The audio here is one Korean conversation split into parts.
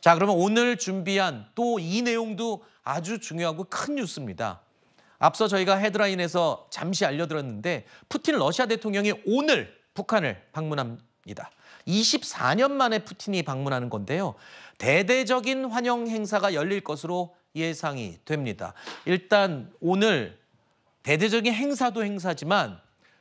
자, 그러면 오늘 준비한 또 이 내용도 아주 중요하고 큰 뉴스입니다. 앞서 저희가 헤드라인에서 잠시 알려드렸는데 푸틴 러시아 대통령이 오늘 북한을 방문합니다. 24년 만에 푸틴이 방문하는 건데요. 대대적인 환영 행사가 열릴 것으로 예상이 됩니다. 일단 오늘 대대적인 행사도 행사지만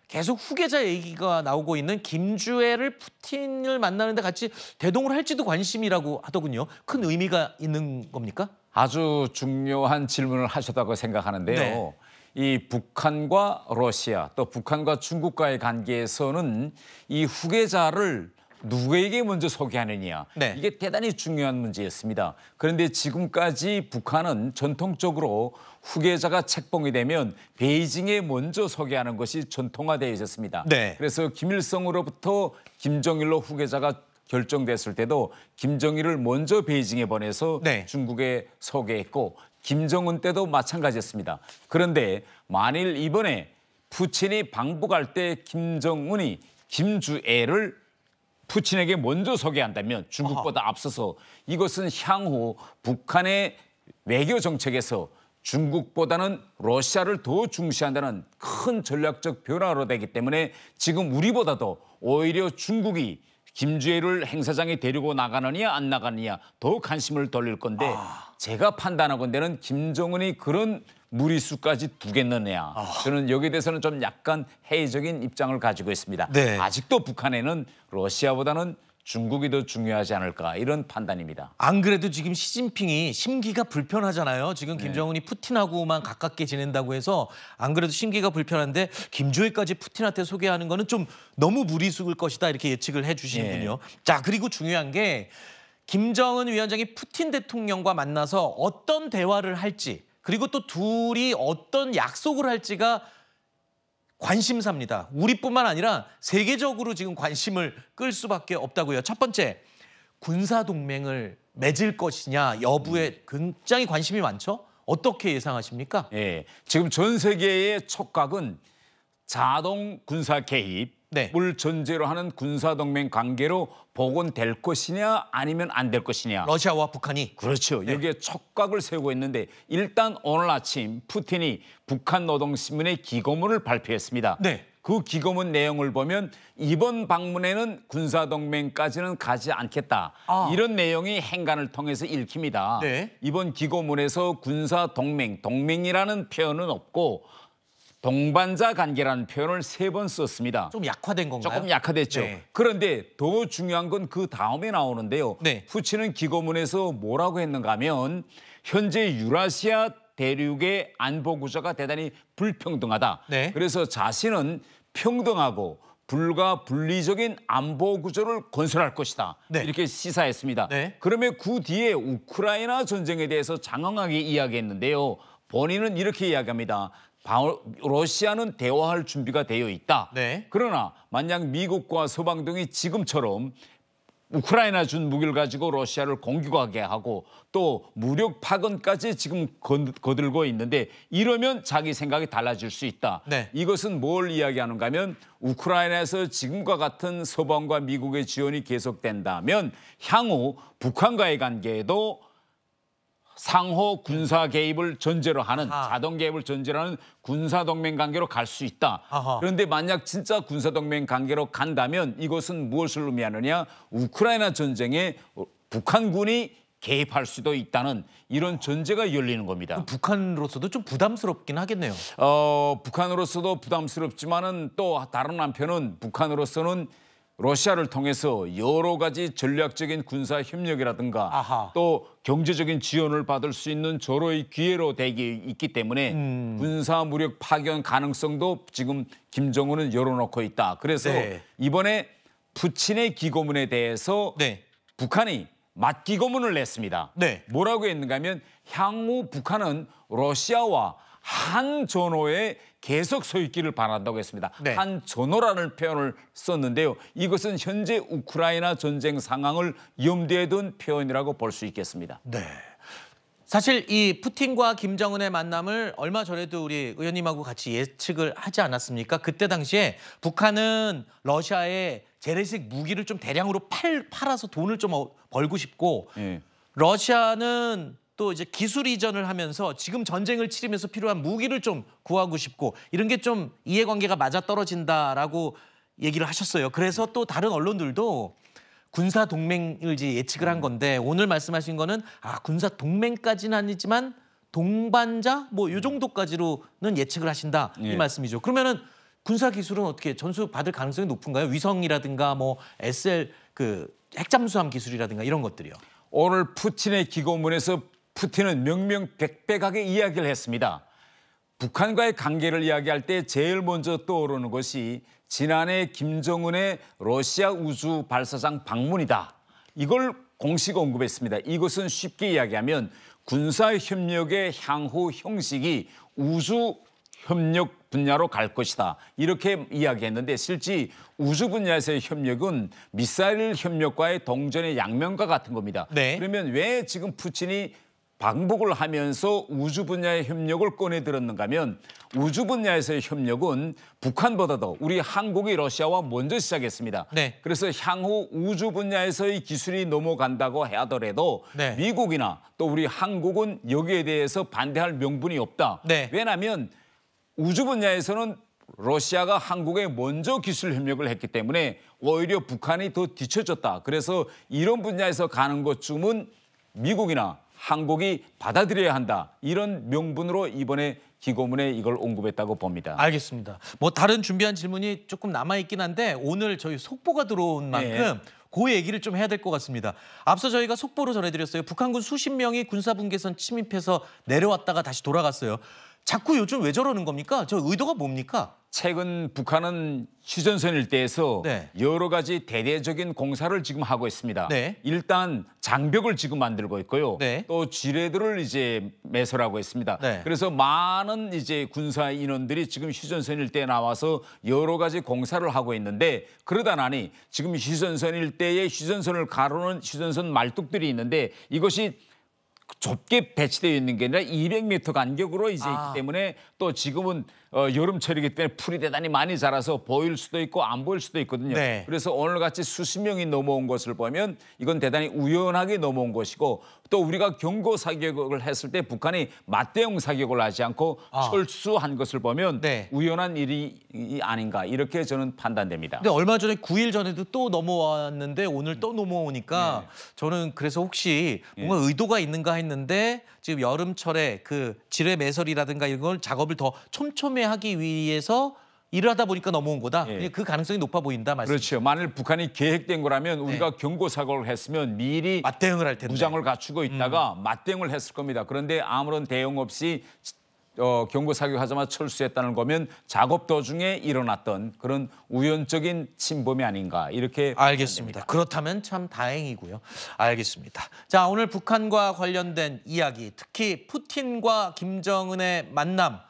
계속 후계자 얘기가 나오고 있는 김주애를 푸틴을 만나는데 같이 대동을 할지도 관심이라고 하더군요. 큰 의미가 있는 겁니까? 아주 중요한 질문을 하셨다고 생각하는데요. 네. 이 북한과 러시아 또 북한과 중국과의 관계에서는 이 후계자를 누구에게 먼저 소개하느냐 네. 이게 대단히 중요한 문제였습니다. 그런데 지금까지 북한은 전통적으로 후계자가 책봉이 되면 베이징에 먼저 소개하는 것이 전통화되어 있었습니다. 네. 그래서 김일성으로부터 김정일로 후계자가 결정됐을 때도 김정일을 먼저 베이징에 보내서 네. 중국에 소개했고 김정은 때도 마찬가지였습니다. 그런데 만일 이번에 푸친이 방북할 때 김정은이 김주애를 푸친에게 먼저 소개한다면 중국보다 아하. 앞서서 이것은 향후 북한의 외교 정책에서 중국보다는 러시아를 더 중시한다는 큰 전략적 변화로 되기 때문에 지금 우리보다도 오히려 중국이 김주혜를 행사장에 데리고 나가느냐 안 나가느냐 더 관심을 돌릴 건데 아. 제가 판단하건대는 김정은이 그런 무리수까지 두겠는 애야. 아. 저는 여기에 대해서는 좀 약간 해의적인 입장을 가지고 있습니다. 네. 아직도 북한에는 러시아보다는 중국이 더 중요하지 않을까 이런 판단입니다. 안 그래도 지금 시진핑이 심기가 불편하잖아요. 지금 네. 김정은이 네. 푸틴하고만 가깝게 지낸다고 해서 안 그래도 심기가 불편한데 김조일까지 푸틴한테 소개하는 거는 좀 너무 무리수일 것이다 이렇게 예측을 해주시는군요. 네. 자 그리고 중요한 게 김정은 위원장이 푸틴 대통령과 만나서 어떤 대화를 할지 그리고 또 둘이 어떤 약속을 할지가 관심사입니다. 우리뿐만 아니라 세계적으로 지금 관심을 끌 수밖에 없다고요. 첫 번째, 군사 동맹을 맺을 것이냐 여부에 음. 굉장히 관심이 많죠. 어떻게 예상하십니까? 예, 지금 전 세계의 촉각은 자동 군사 개입 네. 물 전제로 하는 군사동맹 관계로 복원될 것이냐 아니면 안 될 것이냐. 러시아와 북한이. 그렇죠. 네. 여기에 촉각을 세우고 있는데 일단 오늘 아침 푸틴이 북한 노동신문의 기고문을 발표했습니다. 네. 그 기고문 내용을 보면 이번 방문에는 군사동맹까지는 가지 않겠다. 아. 이런 내용이 행간을 통해서 읽힙니다. 네. 이번 기고문에서 군사동맹, 동맹이라는 표현은 없고 동반자 관계라는 표현을 세 번 썼습니다. 좀 약화된 건가요? 조금 약화됐죠. 네. 그런데 더 중요한 건 그 다음에 나오는데요. 네. 푸치는 기고문에서 뭐라고 했는가 하면 현재 유라시아 대륙의 안보 구조가 대단히 불평등하다. 네. 그래서 자신은 평등하고 불과 분리적인 안보 구조를 건설할 것이다. 네. 이렇게 시사했습니다. 네. 그러면 그 뒤에 우크라이나 전쟁에 대해서 장황하게 이야기했는데요. 본인은 이렇게 이야기합니다. 러시아는 대화할 준비가 되어 있다. 네. 그러나 만약 미국과 서방 등이 지금처럼 우크라이나 준 무기를 가지고 러시아를 공격하게 하고 또 무력 파견까지 지금 거들고 있는데 이러면 자기 생각이 달라질 수 있다. 네. 이것은 뭘 이야기하는가 하면 우크라이나에서 지금과 같은 서방과 미국의 지원이 계속된다면 향후 북한과의 관계에도 상호 군사 개입을 전제로 하는 아 자동 개입을 전제로 하는 군사 동맹 관계로 갈 수 있다. 아하. 그런데 만약 진짜 군사 동맹 관계로 간다면 이것은 무엇을 의미하느냐? 우크라이나 전쟁에 북한군이 개입할 수도 있다는 이런 전제가 열리는 겁니다. 북한으로서도 좀 부담스럽긴 하겠네요. 어, 북한으로서도 부담스럽지만은 또 다른 한편은 북한으로서는 러시아를 통해서 여러 가지 전략적인 군사 협력이라든가 아하. 또 경제적인 지원을 받을 수 있는 절호의 기회로 되기 있기 때문에 음. 군사 무력 파견 가능성도 지금 김정은은 열어놓고 있다. 그래서 네. 이번에 푸친의 기고문에 대해서 네. 북한이 맞기고문을 냈습니다. 네. 뭐라고 했는가 하면 향후 북한은 러시아와 한 전호에 계속 서 있기를 바란다고 했습니다. 네. 한 전호라는 표현을 썼는데요. 이것은 현재 우크라이나 전쟁 상황을 염두에 둔 표현이라고 볼 수 있겠습니다. 네. 사실 이 푸틴과 김정은의 만남을 얼마 전에도 우리 의원님하고 같이 예측을 하지 않았습니까? 그때 당시에 북한은 러시아에 재래식 무기를 좀 대량으로 팔, 팔아서 돈을 좀 어, 벌고 싶고 네. 러시아는 또 이제 기술 이전을 하면서 지금 전쟁을 치르면서 필요한 무기를 좀 구하고 싶고 이런 게 좀 이해관계가 맞아떨어진다라고 얘기를 하셨어요. 그래서 또 다른 언론들도 군사 동맹을 이제 예측을 한 음. 건데 오늘 말씀하신 거는 아 군사 동맹까지는 아니지만 동반자 뭐요 음. 정도까지로는 예측을 하신다 예. 이 말씀이죠. 그러면은 군사 기술은 어떻게 전수 받을 가능성이 높은가요? 위성이라든가 뭐 SL 그 핵잠수함 기술이라든가 이런 것들이요. 오늘 푸틴의 기고문에서 푸틴은 명명백백하게 이야기를 했습니다. 북한과의 관계를 이야기할 때 제일 먼저 떠오르는 것이 지난해 김정은의 러시아 우주 발사장 방문이다. 이걸 공식 언급했습니다. 이것은 쉽게 이야기하면 군사 협력의 향후 형식이 우주 협력 분야로 갈 것이다. 이렇게 이야기했는데 실제 우주 분야에서의 협력은 미사일 협력과의 동전의 양면과 같은 겁니다. 네. 그러면 왜 지금 푸틴이 방북을 하면서 우주 분야의 협력을 꺼내 들었는가 하면 우주 분야에서의 협력은 북한보다 도 우리 한국이 러시아와 먼저 시작했습니다. 네. 그래서 향후 우주 분야에서의 기술이 넘어간다고 하더라도 네. 미국이나 또 우리 한국은 여기에 대해서 반대할 명분이 없다. 네. 왜냐하면 우주 분야에서는 러시아가 한국에 먼저 기술 협력을 했기 때문에 오히려 북한이 더 뒤처졌다. 그래서 이런 분야에서 가는 것쯤은 미국이나 항복이 받아들여야 한다. 이런 명분으로 이번에 기고문에 이걸 언급했다고 봅니다. 알겠습니다. 뭐 다른 준비한 질문이 조금 남아 있긴 한데 오늘 저희 속보가 들어온 네. 만큼 네. 그 얘기를 좀 해야 될 것 같습니다. 앞서 저희가 속보로 전해드렸어요. 북한군 수십 명이 군사분계선 침입해서 내려왔다가 다시 돌아갔어요. 자꾸 요즘 왜 저러는 겁니까? 저 의도가 뭡니까? 최근 북한은 휴전선 일대에서 네. 여러 가지 대대적인 공사를 지금 하고 있습니다. 네. 일단 장벽을 지금 만들고 있고요. 네. 또 지뢰들을 이제 매설하고 있습니다. 네. 그래서 많은 이제 군사 인원들이 지금 휴전선 일대에 나와서 여러 가지 공사를 하고 있는데 그러다 나니 지금 휴전선 일대에 휴전선을 가로는 휴전선 말뚝들이 있는데 이것이 좁게 배치되어 있는 게 아니라 200m 간격으로 이제 아. 있기 때문에 또 지금은 어, 여름철이기 때문에 풀이 대단히 많이 자라서 보일 수도 있고 안 보일 수도 있거든요. 네. 그래서 오늘같이 수십 명이 넘어온 것을 보면 이건 대단히 우연하게 넘어온 것이고 또 우리가 경고 사격을 했을 때 북한이 맞대응 사격을 하지 않고 아. 철수한 것을 보면 네. 우연한 일이 아닌가 이렇게 저는 판단됩니다. 근데 얼마 전에 9일 전에도 또 넘어왔는데 오늘 또 넘어오니까 네. 저는 그래서 혹시 예. 뭔가 의도가 있는가 했는데 지금 여름철에 그 지뢰 매설이라든가 이런 걸 작업을 더 촘촘히 폄훼하기 위해서 일을 하다 보니까 넘어온 거다. 예. 그 가능성이 높아 보인다 말씀. 그렇죠. 만일 북한이 계획된 거라면 우리가 네. 경고 사고를 했으면 미리 맞대응을 할 텐데. 무장을 갖추고 있다가 음. 맞대응을 했을 겁니다. 그런데 아무런 대응 없이 어, 경고 사격하자마자 철수했다는 거면 작업 도중에 일어났던 그런 우연적인 침범이 아닌가 이렇게 알겠습니다. 그렇다면 참 다행이고요. 알겠습니다. 자 오늘 북한과 관련된 이야기, 특히 푸틴과 김정은의 만남.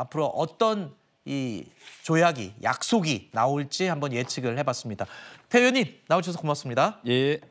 앞으로 어떤 이 조약이 약속이 나올지 한번 예측을 해봤습니다. 태연님 나오셔서 고맙습니다. 예.